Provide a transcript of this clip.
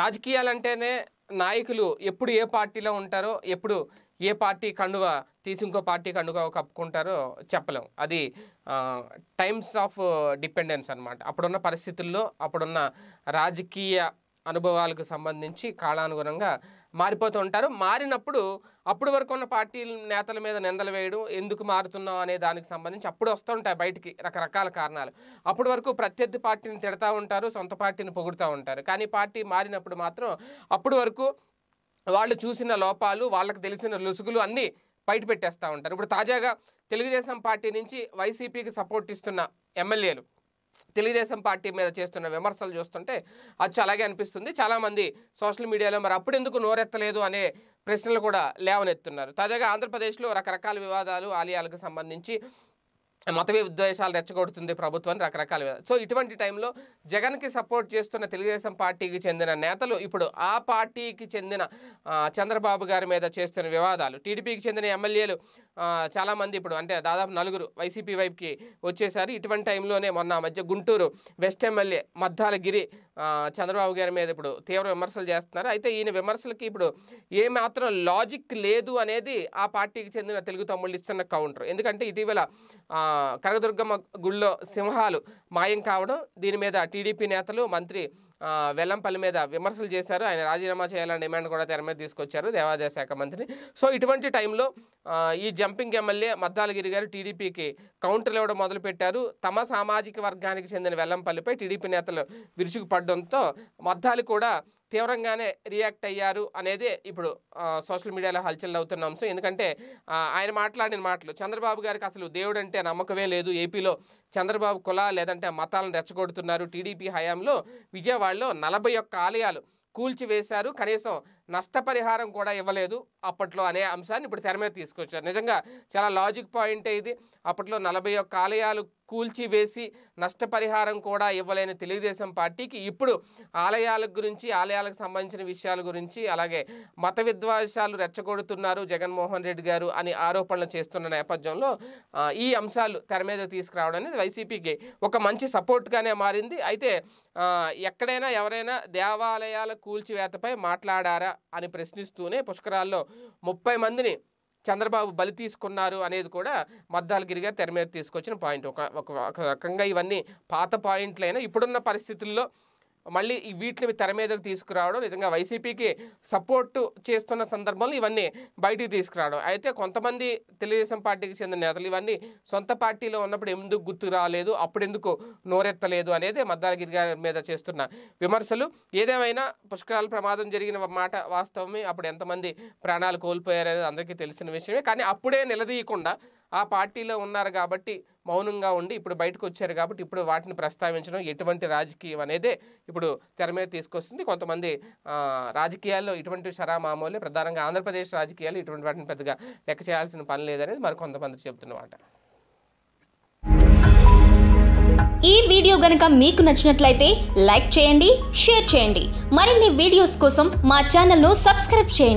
రాజకీయాలంటేనే నాయకులు ఎప్పుడు ఏ పార్టీలో ఉంటారో ఎప్పుడు ఏ పార్టీ కండువ తీసి ఇంకో పార్టీ కండువ కప్పుకుంటారో చెప్పలేం అది టైమ్స్ ఆఫ్ డిపెండెన్స్ అనమాట అప్పుడున్న పరిస్థితుల్లో అప్పుడున్న రాజకీయ అనుభవాలకు సంబంధించి కాలానుగుణంగా మారిపోతూ ఉంటారు మారినప్పుడు అప్పుడు వరకు ఉన్న పార్టీ నేతల మీద నిందలు వేయడం ఎందుకు మారుతున్నాం అనే దానికి సంబంధించి అప్పుడు వస్తూ ఉంటాయి బయటికి రకరకాల కారణాలు అప్పుడు వరకు ప్రత్యర్థి పార్టీని తిడతా ఉంటారు సొంత పార్టీని పొగుడుతూ ఉంటారు కానీ పార్టీ మారినప్పుడు మాత్రం అప్పుడు వరకు వాళ్ళు చూసిన లోపాలు వాళ్ళకి తెలిసిన లుసుగులు అన్నీ బయట పెట్టేస్తూ ఉంటారు ఇప్పుడు తాజాగా తెలుగుదేశం పార్టీ నుంచి వైసీపీకి సపోర్ట్ ఇస్తున్న ఎమ్మెల్యేలు తెలుగుదేశం పార్టీ మీద చేస్తున్న విమర్శలు చూస్తుంటే అచ్చు అలాగే అనిపిస్తుంది చాలామంది సోషల్ మీడియాలో మరి అప్పుడు ఎందుకు నోరెత్తలేదు అనే ప్రశ్నలు కూడా లేవనెత్తున్నారు తాజాగా ఆంధ్రప్రదేశ్లో రకరకాల వివాదాలు ఆలయాలకు సంబంధించి మత విద్వేషాలు రెచ్చగొడుతుంది ప్రభుత్వాన్ని రకరకాల సో ఇటువంటి టైంలో జగన్కి సపోర్ట్ చేస్తున్న తెలుగుదేశం పార్టీకి చెందిన నేతలు ఇప్పుడు ఆ పార్టీకి చెందిన చంద్రబాబు గారి మీద చేస్తున్న వివాదాలు టీడీపీకి చెందిన ఎమ్మెల్యేలు చాలామంది ఇప్పుడు అంటే దాదాపు నలుగురు వైసీపీ వైపుకి వచ్చేసారు ఇటువంటి టైంలోనే మొన్న మధ్య గుంటూరు వెస్ట్ ఎమ్మెల్యే మద్దాల గిరి చంద్రబాబు గారి మీద ఇప్పుడు తీవ్ర విమర్శలు చేస్తున్నారు అయితే ఈయన విమర్శలకి ఇప్పుడు ఏమాత్రం లాజిక్ లేదు అనేది ఆ పార్టీకి చెందిన తెలుగు తమ్ముళ్ళు ఇస్తున్న కౌంటర్ ఎందుకంటే ఇటీవల కనకదుర్గమ్మ గుళ్ళో సింహాలు మాయం కావడం దీని మీద టీడీపీ నేతలు మంత్రి వెల్లంపల్లి మీద విమర్శలు చేశారు ఆయన రాజీనామా చేయాలని డిమాండ్ కూడా తెర మీద తీసుకొచ్చారు దేవాదాయ శాఖ మంత్రిని సో ఇటువంటి టైంలో ఈ జంపింగ్ ఎమ్మెల్యే మద్దాలగిరి గారు టీడీపీకి కౌంటర్లు ఇవ్వడం మొదలుపెట్టారు తమ సామాజిక వర్గానికి చెందిన వెల్లంపల్లిపై టీడీపీ నేతలు విరుచుకుపడడంతో మద్దాలి కూడా తీవ్రంగానే రియాక్ట్ అయ్యారు అనేది ఇప్పుడు సోషల్ మీడియాలో హల్చల్ అవుతున్న అంశం ఎందుకంటే ఆయన మాట్లాడిన మాటలు చంద్రబాబు గారికి అసలు దేవుడు అంటే నమ్మకమే లేదు ఏపీలో చంద్రబాబు కుల లేదంటే మతాలను రెచ్చగొడుతున్నారు టీడీపీ హయాంలో విజయవాడలో నలభై ఒక్క ఆలయాలు కూల్చివేశారు కనీసం నష్టపరిహారం కూడా ఇవ్వలేదు అప్పట్లో అనే అంశాన్ని ఇప్పుడు తెర మీద తీసుకొచ్చారు నిజంగా చాలా లాజిక్ పాయింటే ఇది అప్పట్లో నలభై ఒక్క ఆలయాలు కూల్చివేసి నష్టపరిహారం కూడా ఇవ్వలేని తెలుగుదేశం పార్టీకి ఇప్పుడు ఆలయాల గురించి ఆలయాలకు సంబంధించిన విషయాల గురించి అలాగే మత విద్వేషాలు రెచ్చగొడుతున్నారు జగన్మోహన్ రెడ్డి గారు అని ఆరోపణలు చేస్తున్న నేపథ్యంలో ఈ అంశాలు తెర మీద తీసుకురావడం అనేది వైసీపీకి ఒక మంచి సపోర్ట్గానే మారింది అయితే ఎక్కడైనా ఎవరైనా దేవాలయాల కూల్చివేతపై మాట్లాడారా అని ప్రశ్నిస్తూనే పుష్కరాల్లో ముప్పై మందిని చంద్రబాబు బలి తీసుకున్నారు అనేది కూడా మద్దాలగిరి గారు తెర మీద తీసుకొచ్చిన పాయింట్ ఒక ఒక రకంగా ఇవన్నీ పాత పాయింట్లైనా ఇప్పుడున్న పరిస్థితుల్లో మళ్ళీ వీటిని తెర మీదకు తీసుకురావడం నిజంగా వైసీపీకి సపోర్ట్ చేస్తున్న సందర్భంలో ఇవన్నీ బయటికి తీసుకురావడం అయితే కొంతమంది తెలుగుదేశం పార్టీకి చెందిన నేతలు ఇవన్నీ సొంత పార్టీలో ఉన్నప్పుడు ఎందుకు గుర్తు రాలేదు అప్పుడెందుకు నోరెత్తలేదు అనేది మద్దాలగిరి గారి మీద చేస్తున్న విమర్శలు ఏదేమైనా పుష్కరాల ప్రమాదం జరిగిన మాట వాస్తవమే అప్పుడు ఎంతమంది ప్రాణాలు అనేది అందరికీ తెలిసిన విషయమే కానీ అప్పుడే నిలదీయకుండా ఆ పార్టీలో ఉన్నారు కాబట్టి మౌనంగా ఉండి ఇప్పుడు బయటకు వచ్చారు కాబట్టి ఇప్పుడు వాటిని ప్రస్తావించడం ఎటువంటి రాజకీయం అనేదే ఇప్పుడు తెర మీద తీసుకొస్తుంది కొంతమంది రాజకీయాల్లో ఇటువంటి షరామామూలే ప్రధానంగా ఆంధ్రప్రదేశ్ రాజకీయాలు ఇటువంటి వాటిని పెద్దగా లెక్క చేయాల్సిన పని లేదనేది మరి కొంతమంది చెబుతున్నమాట ఈ వీడియో గనక మీకు నచ్చినట్లయితే లైక్ చేయండి షేర్ చేయండి మరిన్ని వీడియోస్ కోసం మా ను సబ్స్క్రైబ్ చేయండి